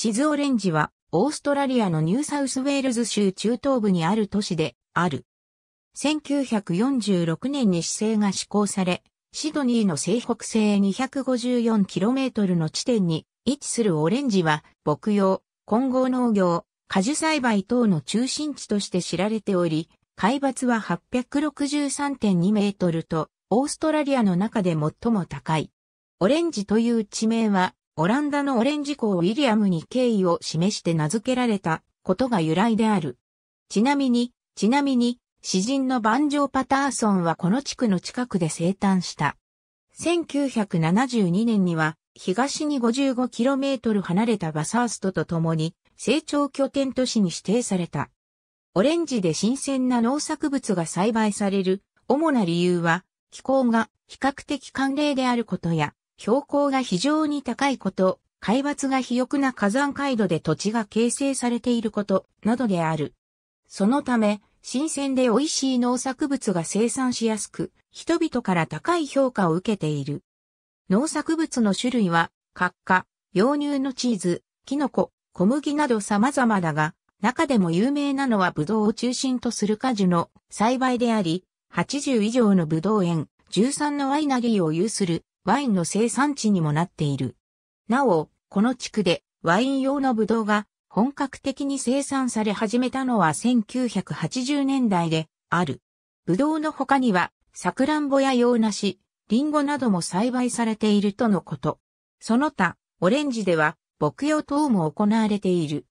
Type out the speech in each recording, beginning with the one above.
地図オレンジは、オーストラリアのニューサウスウェールズ州中東部にある都市である。1946年に市政が施行され、シドニーの西北西 254km の地点に位置するオレンジは、牧羊、混合農業、果樹栽培等の中心地として知られており、海抜は863.2メートルと、オーストラリアの中で最も高い。オレンジという地名は、オランダのオレンジ校ウィリアムに敬意を示して名付けられたことが由来である。ちなみに、ちなみに、詩人のバンジョー・パターソンはこの地区の近くで生誕した。1972年には、東に 55km 離れたバサーストと共に、成長拠点都市に指定された。オレンジで新鮮な農作物が栽培される主な理由は、気候が比較的寒冷であることや、標高が非常に高いこと、海抜が肥沃な火山街道で土地が形成されていること、などである。そのため、新鮮で美味しい農作物が生産しやすく、人々から高い評価を受けている。農作物の種類は、角下、洋乳のチーズ、キノコ、小麦など様々だが、中でも有名なのはブドウを中心とする果樹の栽培であり、80以上のブドウ園、13のワイナリーを有するワインの生産地にもなっている。なお、この地区でワイン用のブドウが本格的に生産され始めたのは1980年代である。ブドウの他には、サクランボや洋梨、リンゴなども栽培されているとのこと。その他、オレンジでは牧羊等も行われている。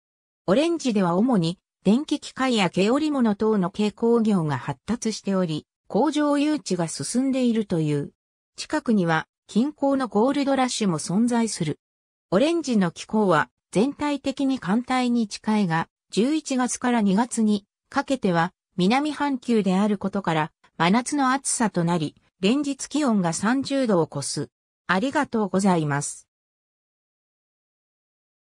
オレンジでは主に電気機械や毛織物等の軽工業が発達しており、工場誘致が進んでいるという。近くには近郊のゴールドラッシュも存在する。オレンジの気候は全体的に寒帯に近いが、11月から2月にかけては南半球であることから真夏の暑さとなり、連日気温が30度を超す。ありがとうございます。